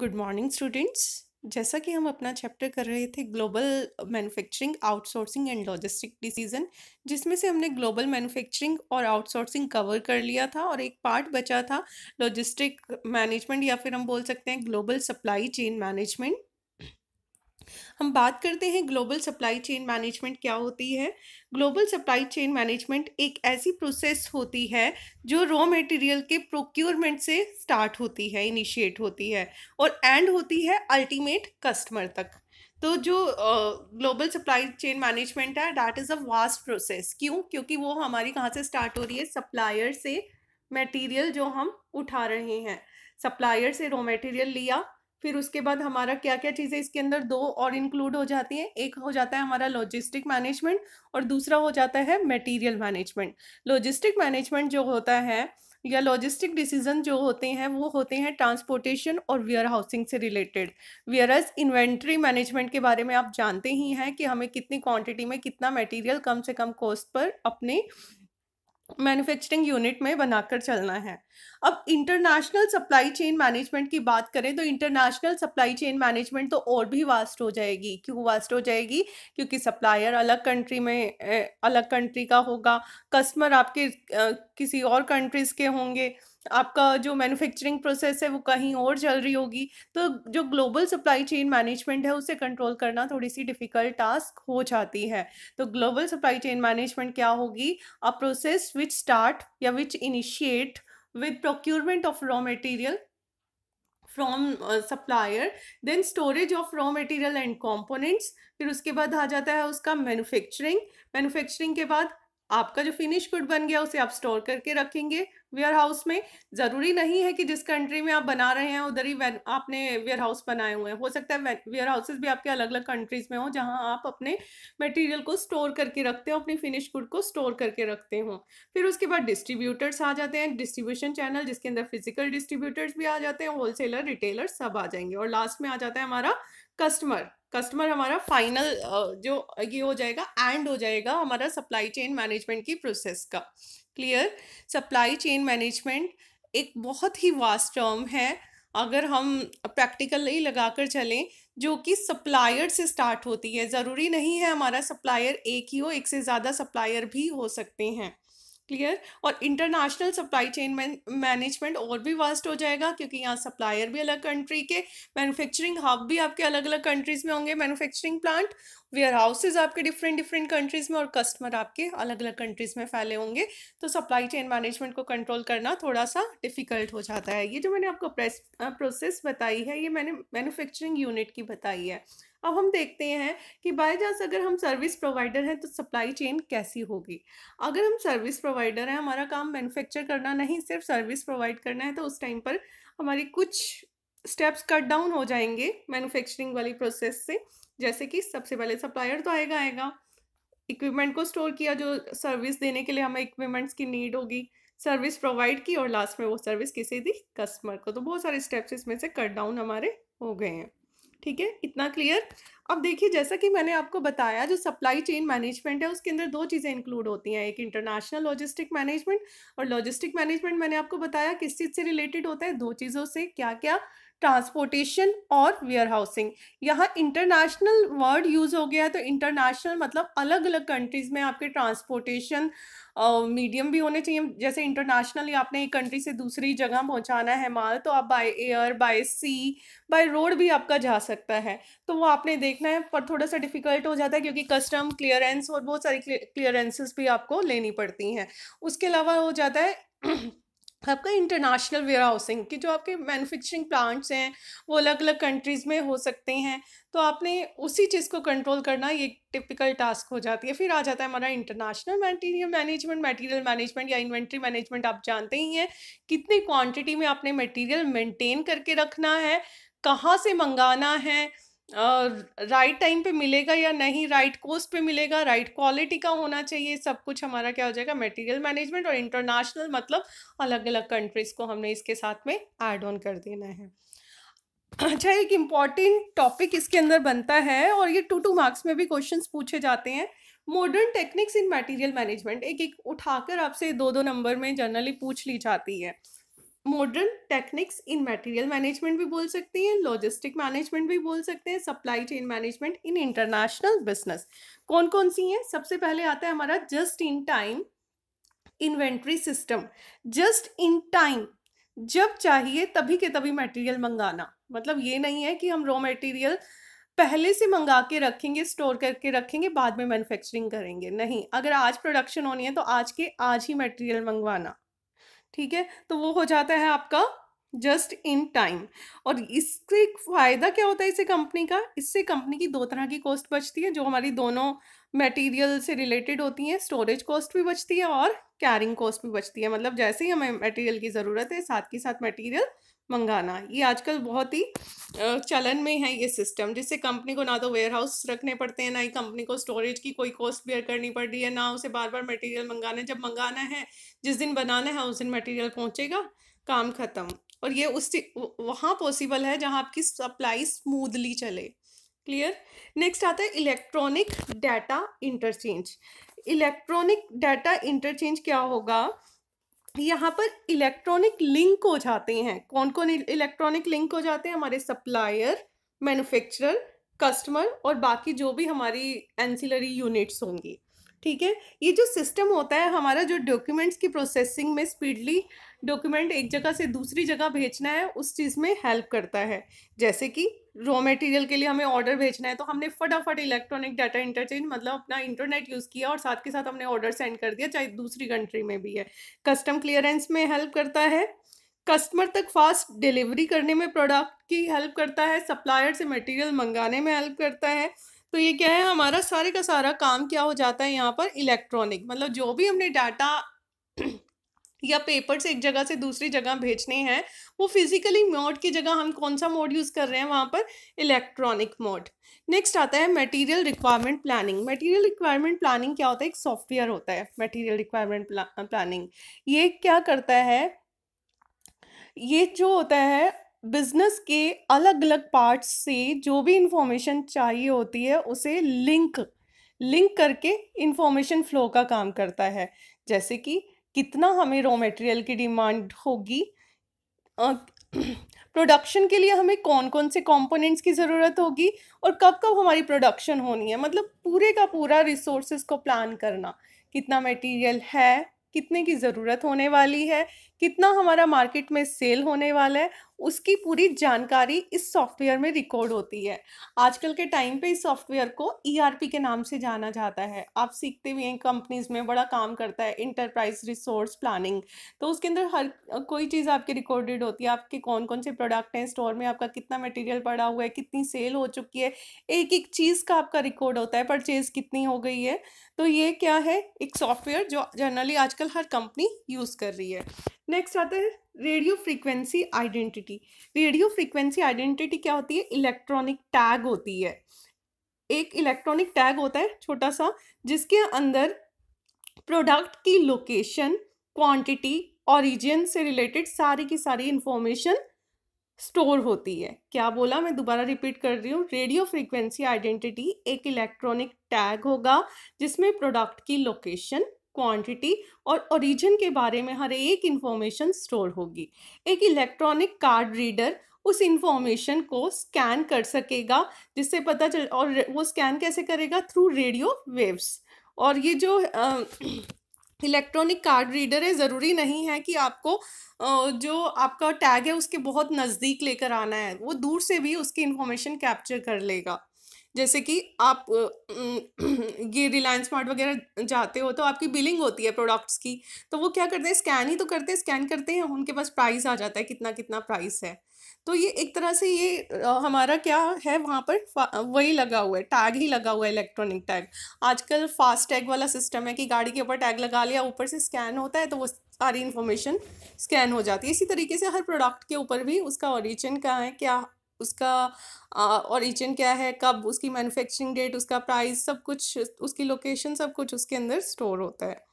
Good morning students जैसा कि हम अपना चैप्टर कर रहे थे global manufacturing outsourcing and logistic decision जिसमें से हमने ग्लोबल मैन्युफैक्चरिंग और आउटसोर्सिंग कवर कर लिया था और एक पार्ट बचा था लॉजिस्टिक मैनेजमेंट या फिर हम बोल सकते हैं ग्लोबल सप्लाई चेन मैनेजमेंट हम बात करते हैं ग्लोबल सप्लाई चेन मैनेजमेंट क्या होती है ग्लोबल सप्लाई चेन मैनेजमेंट एक ऐसी प्रोसेस होती है जो रॉ मटेरियल के प्रोक्योरमेंट से स्टार्ट होती है इनिशिएट होती है और एंड होती है अल्टीमेट कस्टमर तक तो जो ग्लोबल सप्लाई चेन मैनेजमेंट है that is a vast process क्यों क्योंकि वो हमारी कहाँ से स्टार्ट हो रही है सप्लायर से मटेरियल जो हम उठा रहे हैं सप्लायर से रॉ मटेरियल लिया फिर उसके बाद हमारा क्या क्या चीज़ें इसके अंदर दो और इंक्लूड हो जाती हैं एक हो जाता है हमारा लॉजिस्टिक मैनेजमेंट और दूसरा हो जाता है मटेरियल मैनेजमेंट लॉजिस्टिक मैनेजमेंट जो होता है या लॉजिस्टिक डिसीजन जो होते हैं वो होते हैं ट्रांसपोर्टेशन और वेयर हाउसिंग से रिलेटेड वेयरस इन्वेंट्री मैनेजमेंट के बारे में आप जानते ही हैं कि हमें कितनी क्वांटिटी में कितना मटेरियल कम से कम कॉस्ट पर अपने मैन्युफैक्चरिंग यूनिट में बनाकर चलना है अब इंटरनेशनल सप्लाई चेन मैनेजमेंट की बात करें तो इंटरनेशनल सप्लाई चेन मैनेजमेंट तो और भी वास्ट हो जाएगी क्यों वास्ट हो जाएगी क्योंकि सप्लायर अलग कंट्री में अलग कंट्री का होगा कस्टमर आपके किसी और कंट्रीज़ के होंगे आपका जो मैन्युफैक्चरिंग प्रोसेस है वो कहीं और चल रही होगी तो जो ग्लोबल सप्लाई चेन मैनेजमेंट है उसे कंट्रोल करना थोड़ी सी डिफ़िकल्ट टास्क हो जाती है तो ग्लोबल सप्लाई चेन मैनेजमेंट क्या होगी अ प्रोसेस विच स्टार्ट या which initiate with procurement of raw material from supplier then storage of raw material and components फिर उसके बाद आ जाता है उसका मैन्युफैक्चरिंग मैन्युफैक्चरिंग के बाद आपका जो फिनिश गुड बन गया उसे आप स्टोर करके रखेंगे वेयर हाउस में ज़रूरी नहीं है कि जिस कंट्री में आप बना रहे हैं उधर ही आपने वेयर हाउस बनाए हुए हैं हो सकता है वेयर हाउसेज भी आपके अलग अलग कंट्रीज़ में हो जहाँ आप अपने मटेरियल को स्टोर करके रखते हो अपनी फिनिश गुड को स्टोर करके रखते हो फिर उसके बाद डिस्ट्रीब्यूटर्स आ जाते हैं डिस्ट्रीब्यूशन चैनल जिसके अंदर फिजिकल डिस्ट्रीब्यूटर्स भी आ जाते हैं होलसेलर रिटेलर सब आ जाएंगे और लास्ट में आ जाता है हमारा कस्टमर कस्टमर हमारा फाइनल जो ये हो जाएगा एंड हो जाएगा हमारा सप्लाई चेन मैनेजमेंट की प्रोसेस का क्लियर सप्लाई चेन मैनेजमेंट एक बहुत ही वास्ट टर्म है अगर हम प्रैक्टिकली लगा कर चलें जो कि सप्लायर से स्टार्ट होती है ज़रूरी नहीं है हमारा सप्लायर एक ही हो एक से ज़्यादा सप्लायर भी हो सकते हैं क्लियर और इंटरनेशनल सप्लाई चेन मैनेजमेंट और भी वास्ट हो जाएगा क्योंकि यहाँ सप्लायर भी अलग कंट्री के मैन्युफैक्चरिंग हब भी आपके अलग अलग कंट्रीज में होंगे मैन्युफैक्चरिंग प्लांट वेयर हाउसेज आपके डिफरेंट डिफरेंट कंट्रीज में और कस्टमर आपके अलग अलग कंट्रीज में फैले होंगे तो सप्लाई चेन मैनेजमेंट को कंट्रोल करना थोड़ा सा डिफिकल्ट हो जाता है ये जो मैंने आपको प्रोसेस बताई है ये मैंने मैन्युफैक्चरिंग यूनिट की बताई है अब हम देखते हैं कि बाई चांस अगर हम सर्विस प्रोवाइडर हैं तो सप्लाई चेन कैसी होगी अगर हम सर्विस प्रोवाइडर हैं हमारा काम मैन्युफैक्चर करना नहीं सिर्फ सर्विस प्रोवाइड करना है तो उस टाइम पर हमारी कुछ स्टेप्स कट डाउन हो जाएंगे मैन्युफैक्चरिंग वाली प्रोसेस से जैसे कि सबसे पहले सप्लायर तो आएगा आएगा इक्विपमेंट को स्टोर किया जो सर्विस देने के लिए हमें इक्विपमेंट्स की नीड होगी सर्विस प्रोवाइड की और लास्ट में वो सर्विस किसी दी कस्टमर को तो बहुत सारे स्टेप्स इसमें से कट डाउन हमारे हो गए हैं ठीक है इतना क्लियर अब देखिए जैसा कि मैंने आपको बताया जो सप्लाई चेन मैनेजमेंट है उसके अंदर दो चीज़ें इंक्लूड होती हैं एक इंटरनेशनल लॉजिस्टिक मैनेजमेंट और लॉजिस्टिक मैनेजमेंट मैंने आपको बताया किस चीज़ से रिलेटेड होता है दो चीज़ों से क्या क्या ट्रांसपोर्टेशन और वेयर हाउसिंग यहाँ इंटरनेशनल वर्ड यूज़ हो गया है तो इंटरनेशनल मतलब अलग अलग कंट्रीज़ में आपके ट्रांसपोर्टेशन मीडियम भी होने चाहिए जैसे इंटरनेशनली आपने एक कंट्री से दूसरी जगह पहुँचाना है माल तो आप by air by sea by road भी आपका जा सकता है तो वो आपने देखना है पर थोड़ा सा डिफ़िकल्ट हो जाता है क्योंकि कस्टम क्लियरेंस और बहुत सारी क्लियरेंसेस भी आपको लेनी पड़ती हैं उसके अलावा हो जाता है आपका इंटरनेशनल वेयर हाउसिंग की जो आपके मैन्युफैक्चरिंग प्लांट्स हैं वो अलग अलग कंट्रीज़ में हो सकते हैं तो आपने उसी चीज़ को कंट्रोल करना ये टिपिकल टास्क हो जाती है फिर आ जाता है हमारा international material management material management या इन्वेंट्री मैनेजमेंट आप जानते ही हैं कितनी क्वांटिटी में आपने मटीरियल मेंटेन करके रखना है कहाँ से मंगाना है राइट टाइम पे मिलेगा या नहीं राइट कोस्ट पे मिलेगा राइट क्वालिटी का होना चाहिए सब कुछ हमारा क्या हो जाएगा मटेरियल मैनेजमेंट और इंटरनेशनल मतलब अलग अलग कंट्रीज़ को हमने इसके साथ में ऐड ऑन कर देना है अच्छा एक इम्पॉर्टेंट टॉपिक इसके अंदर बनता है और ये टू टू मार्क्स में भी क्वेश्चन पूछे जाते हैं modern techniques in material management एक एक उठाकर आपसे दो दो नंबर में जनरली पूछ ली जाती है modern techniques in material management भी बोल सकते हैं लॉजिस्टिक मैनेजमेंट भी बोल सकते हैं supply chain management in international business कौन कौन सी हैं सबसे पहले आता है हमारा just in time inventory system just in time जब चाहिए तभी के तभी मटेरियल मंगाना मतलब ये नहीं है कि हम रॉ मटेरियल पहले से मंगा के रखेंगे स्टोर करके रखेंगे बाद में मैन्युफैक्चरिंग करेंगे नहीं अगर आज प्रोडक्शन होनी है तो आज के आज ही मटेरियल मंगवाना ठीक है तो वो हो जाता है आपका जस्ट इन टाइम और इससे फ़ायदा क्या होता है इसे कंपनी का इससे कंपनी की दो तरह की कॉस्ट बचती है जो हमारी दोनों मटेरियल से रिलेटेड होती हैं स्टोरेज कॉस्ट भी बचती है और कैरिंग कॉस्ट भी बचती है मतलब जैसे ही हमें मटेरियल की ज़रूरत है साथ के साथ मटेरियल मंगाना ये आजकल बहुत ही चलन में है ये सिस्टम जिससे कंपनी को ना तो वेयर हाउस रखने पड़ते हैं ना ही कंपनी को स्टोरेज की कोई कॉस्ट बेयर करनी पड़ रही है ना उसे बार बार मटेरियल मंगाना है जब मंगाना है जिस दिन बनाना है उस दिन मटेरियल पहुंचेगा काम ख़त्म और ये उस वहाँ पॉसिबल है जहाँ आपकी सप्लाई स्मूदली चले क्लियर नेक्स्ट आता है electronic data interchange electronic data interchange क्या होगा यहाँ पर इलेक्ट्रॉनिक लिंक हो जाते हैं कौन कौन इलेक्ट्रॉनिक लिंक हो जाते हैं हमारे सप्लायर मैन्युफैक्चरर कस्टमर और बाकी जो भी हमारी एंसिलरी यूनिट्स होंगी ठीक है ये जो सिस्टम होता है हमारा जो डॉक्यूमेंट्स की प्रोसेसिंग में स्पीडली डॉक्यूमेंट एक जगह से दूसरी जगह भेजना है उस चीज़ में हेल्प करता है जैसे कि रॉ मटेरियल के लिए हमें ऑर्डर भेजना है तो हमने फटाफट इलेक्ट्रॉनिक डाटा इंटरचेंज मतलब अपना इंटरनेट यूज़ किया और साथ के साथ हमने ऑर्डर सेंड कर दिया चाहे दूसरी कंट्री में भी है कस्टम क्लियरेंस में हेल्प करता है कस्टमर तक फास्ट डिलीवरी करने में प्रोडक्ट की हेल्प करता है सप्लायर से मटेरियल मंगाने में हेल्प करता है तो ये क्या है हमारा सारे का सारा काम क्या हो जाता है यहाँ पर इलेक्ट्रॉनिक मतलब जो भी हमने डाटा या पेपर से एक जगह से दूसरी जगह भेजने हैं वो फिजिकली मोड की जगह हम कौन सा मोड यूज़ कर रहे हैं वहाँ पर इलेक्ट्रॉनिक मोड नेक्स्ट आता है material requirement planning material requirement planning क्या होता है एक सॉफ्टवेयर होता है मटेरियल रिक्वायरमेंट प्लानिंग ये क्या करता है ये जो होता है बिजनेस के अलग अलग पार्ट्स से जो भी इंफॉर्मेशन चाहिए होती है उसे लिंक लिंक करके इंफॉर्मेशन फ्लो का काम करता है जैसे कि कितना हमें रॉ मटेरियल की डिमांड होगी प्रोडक्शन के लिए हमें कौन कौन से कंपोनेंट्स की ज़रूरत होगी और कब कब हमारी प्रोडक्शन होनी है मतलब पूरे का पूरा रिसोर्सेज को प्लान करना कितना मटेरियल है कितने की ज़रूरत होने वाली है कितना हमारा मार्केट में सेल होने वाला है उसकी पूरी जानकारी इस सॉफ्टवेयर में रिकॉर्ड होती है आजकल के टाइम पे इस सॉफ्टवेयर को ईआरपी e के नाम से जाना जाता है आप सीखते भी हैं कंपनीज में बड़ा काम करता है इंटरप्राइज रिसोर्स प्लानिंग तो उसके अंदर हर कोई चीज़ आपकी रिकॉर्डेड होती है आपके कौन कौन से प्रोडक्ट हैं स्टोर में आपका कितना मटेरियल पड़ा हुआ है कितनी सेल हो चुकी है एक एक चीज़ का आपका रिकॉर्ड होता है परचेज़ कितनी हो गई है तो ये क्या है एक सॉफ्टवेयर जो जनरली आजकल हर कंपनी यूज़ कर रही है नेक्स्ट आता है radio frequency identity radio frequency identity क्या होती है इलेक्ट्रॉनिक टैग होती है एक इलेक्ट्रॉनिक टैग होता है छोटा सा जिसके अंदर प्रोडक्ट की लोकेशन क्वांटिटी ओरिजिन से रिलेटेड सारी की सारी इंफॉर्मेशन स्टोर होती है क्या बोला मैं दोबारा रिपीट कर रही हूँ रेडियो फ्रीक्वेंसी आइडेंटिटी एक इलेक्ट्रॉनिक टैग होगा जिसमें प्रोडक्ट की लोकेशन क्वांटिटी और ओरिजिन के बारे में हर एक इन्फॉर्मेशन स्टोर होगी एक इलेक्ट्रॉनिक कार्ड रीडर उस इंफॉर्मेशन को स्कैन कर सकेगा जिससे पता चल और वो स्कैन कैसे करेगा थ्रू रेडियो वेव्स और ये जो इलेक्ट्रॉनिक कार्ड रीडर है ज़रूरी नहीं है कि आपको जो आपका टैग है उसके बहुत नज़दीक लेकर आना है वो दूर से भी उसकी इन्फॉर्मेशन कैप्चर कर लेगा जैसे कि आप ये रिलायंस मार्ट वगैरह जाते हो तो आपकी बिलिंग होती है प्रोडक्ट्स की तो वो क्या करते हैं स्कैन ही तो करते हैं स्कैन करते हैं उनके पास प्राइस आ जाता है कितना कितना प्राइस है तो ये एक तरह से ये हमारा क्या है वहाँ पर वही लगा हुआ है टैग ही लगा हुआ है इलेक्ट्रॉनिक टैग आजकल फास्ट टैग वाला सिस्टम है कि गाड़ी के ऊपर टैग लगा लिया ऊपर से स्कैन होता है तो वो सारी इन्फॉर्मेशन स्कैन हो जाती है इसी तरीके से हर प्रोडक्ट के ऊपर भी उसका ओरिजिन क्या है क्या उसका ओरिजिन क्या है कब उसकी मैन्युफैक्चरिंग डेट उसका प्राइस सब कुछ उसकी लोकेशन सब कुछ उसके अंदर स्टोर होता है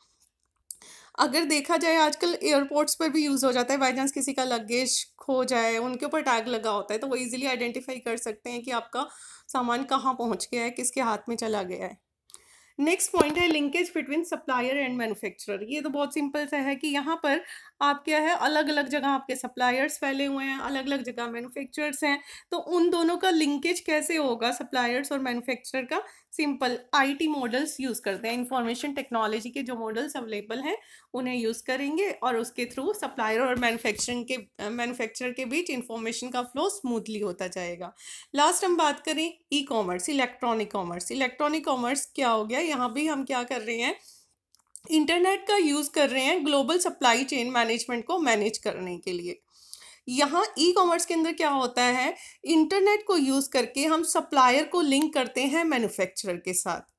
अगर देखा जाए आजकल एयरपोर्ट्स पर भी यूज़ हो जाता है बाई चांस किसी का लगेज खो जाए उनके ऊपर टैग लगा होता है तो वो इजीली आइडेंटिफाई कर सकते हैं कि आपका सामान कहाँ पहुँच गया है किसके हाथ में चला गया है नेक्स्ट पॉइंट है linkage between supplier and manufacturer ये तो बहुत सिंपल सा है कि यहाँ पर आप क्या है अलग अलग जगह आपके सप्लायर्स फैले हुए हैं अलग अलग जगह मैन्युफैक्चरर्स हैं तो उन दोनों का लिंकेज कैसे होगा सप्लायर्स और मैन्युफैक्चरर का सिंपल आईटी मॉडल्स यूज़ करते हैं इंफॉर्मेशन टेक्नोलॉजी के जो मॉडल्स अवेलेबल हैं उन्हें यूज़ करेंगे और उसके थ्रू सप्लायर और मैन्युफैक्चरिंग के मैन्युफैक्चरर के बीच इंफॉर्मेशन का फ्लो स्मूथली होता जाएगा लास्ट हम बात करें e commerce electronic commerce electronic commerce क्या हो गया है यहाँ भी हम क्या कर रहे हैं इंटरनेट का यूज़ कर रहे हैं ग्लोबल सप्लाई चेन मैनेजमेंट को मैनेज करने के लिए यहाँ ई कॉमर्स के अंदर क्या होता है इंटरनेट को यूज़ करके हम सप्लायर को लिंक करते हैं मैन्युफैक्चरर के साथ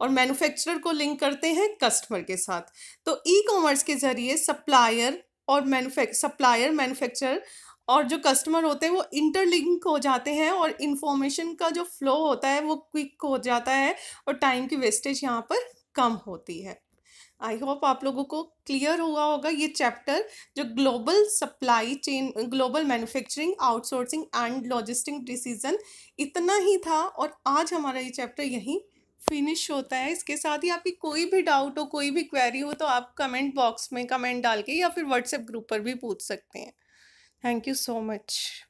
और मैन्युफैक्चरर को लिंक करते हैं कस्टमर के साथ तो ई कॉमर्स के ज़रिए सप्लायर और मैनुफैक् सप्लायर मैन्युफैक्चरर और जो कस्टमर होते हैं वो इंटरलिंक हो जाते हैं और इन्फॉर्मेशन का जो फ्लो होता है वो क्विक हो जाता है और टाइम की वेस्टेज यहाँ पर कम होती है आई होप आप लोगों को क्लियर हुआ होगा ये चैप्टर जो global supply chain global manufacturing outsourcing and logistic decision इतना ही था और आज हमारा ये चैप्टर यहीं फिनिश होता है इसके साथ ही आपकी कोई भी डाउट हो कोई भी क्वेरी हो तो आप कमेंट बॉक्स में कमेंट डाल के या फिर व्हाट्सएप ग्रुप पर भी पूछ सकते हैं Thank you so much.